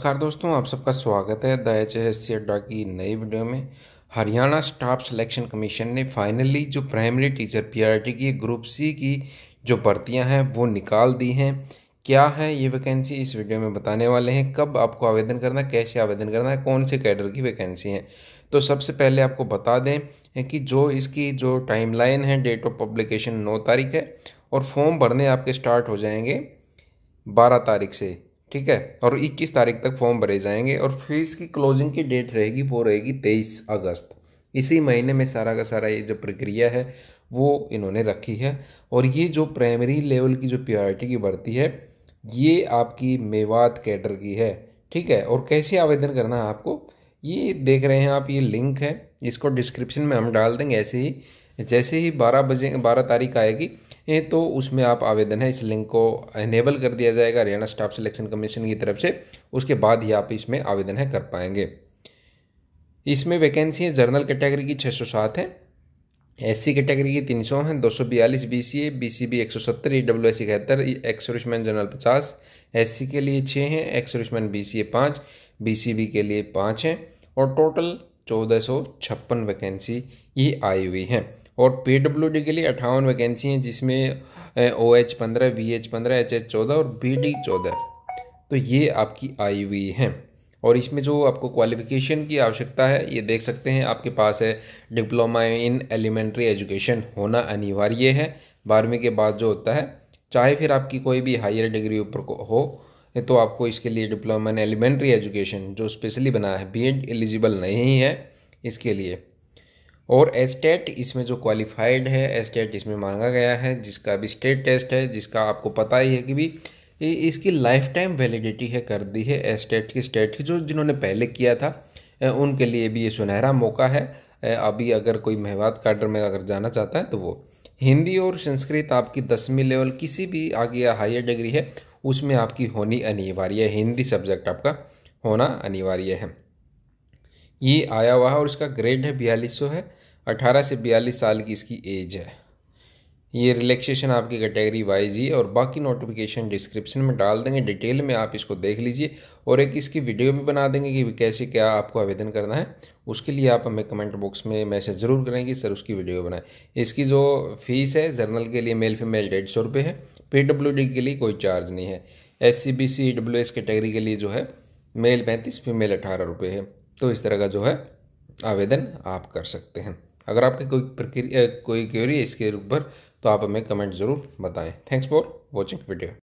नमस्कार दोस्तों आप सबका स्वागत है द एच एस अड्डा की नई वीडियो में हरियाणा स्टाफ सिलेक्शन कमीशन ने फाइनली जो प्राइमरी टीचर पीआरटी की ग्रुप सी की जो भर्तियां हैं वो निकाल दी हैं क्या है ये वैकेंसी इस वीडियो में बताने वाले हैं कब आपको आवेदन करना है कैसे आवेदन करना है कौन से कैडर की वैकेंसी है तो सबसे पहले आपको बता दें कि जो इसकी जो टाइमलाइन है डेट ऑफ पब्लिकेशन नौ तारीख है और फॉर्म भरने आपके स्टार्ट हो जाएंगे बारह तारीख से ठीक है और 21 तारीख तक फॉर्म भरे जाएंगे और फीस की क्लोजिंग की डेट रहेगी वो रहेगी 23 अगस्त इसी महीने में सारा का सारा ये जो प्रक्रिया है वो इन्होंने रखी है और ये जो प्राइमरी लेवल की जो प्योरिटी की भर्ती है ये आपकी मेवात कैडर की है ठीक है और कैसे आवेदन करना है आपको ये देख रहे हैं आप ये लिंक है इसको डिस्क्रिप्शन में हम डाल देंगे ऐसे ही जैसे ही बारह बजे बारह तारीख आएगी हैं तो उसमें आप आवेदन है इस लिंक को इनेबल कर दिया जाएगा हरियाणा स्टाफ सिलेक्शन कमीशन की तरफ से उसके बाद ही आप इसमें आवेदन है कर पाएंगे इसमें वैकेंसी है जर्नल कैटेगरी की 607 है सी कैटेगरी की 300 हैं सत्तर ई डब्ल्यू एस सी इकहत्तर एक्सोरिशमैन जनरल एस सी के लिए छः हैं बी सी ए पाँच बी सी बी के लिए पाँच हैं और टोटल चौदह सौ छप्पन वैकेंसी ये आई हुई हैं और पी के लिए अट्ठावन वैकेंसी हैं जिसमें ओ एच पंद्रह वी एच पंद्रह एच एच चौदह और बी डी चौदह तो ये आपकी आई हुई हैं और इसमें जो आपको क्वालिफ़िकेशन की आवश्यकता है ये देख सकते हैं आपके पास है डिप्लोमा इन एलिमेंट्री एजुकेशन होना अनिवार्य है बारहवीं के बाद जो होता है चाहे फिर आपकी कोई भी हायर डिग्री ऊपर को हो तो आपको इसके लिए डिप्लोमा इन एलिमेंट्री एजुकेशन जो स्पेशली बना है बी एलिजिबल नहीं है इसके लिए और एस्टेट इसमें जो क्वालिफाइड है एस्टेट इसमें मांगा गया है जिसका अभी स्टेट टेस्ट है जिसका आपको पता ही है कि भी इसकी लाइफ टाइम वैलिडिटी है कर दी है एस्टेट की स्टेट की जो जिन्होंने पहले किया था उनके लिए भी ये सुनहरा मौका है अभी अगर कोई मेहवात काडर में अगर जाना चाहता है तो वो हिंदी और संस्कृत आपकी दसवीं लेवल किसी भी आगे या हायर डिग्री है उसमें आपकी होनी अनिवार्य है हिंदी सब्जेक्ट आपका होना अनिवार्य है ये आया हुआ है और इसका ग्रेड है बयालीस है अठारह से बयालीस साल की इसकी एज है ये रिलैक्सेशन आपकी कैटेगरी वाइज ही और बाकी नोटिफिकेशन डिस्क्रिप्शन में डाल देंगे डिटेल में आप इसको देख लीजिए और एक इसकी वीडियो भी बना देंगे कि कैसे क्या आपको आवेदन करना है उसके लिए आप हमें कमेंट बॉक्स में मैसेज ज़रूर करें कि सर उसकी वीडियो बनाएं इसकी जो फीस है जर्नल के लिए मेल फीमेल डेढ़ सौ रुपये है पी डब्ल्यू डी के लिए कोई चार्ज नहीं है S C B C W S category के लिए जो है मेल पैंतीस फीमेल अठारह रुपये है तो इस तरह का जो है आवेदन आप कर सकते हैं अगर आपकी कोई प्रक्रिया कोई क्यूरी है इसके ऊपर तो आप हमें कमेंट ज़रूर बताएं थैंक्स फॉर वॉचिंग वीडियो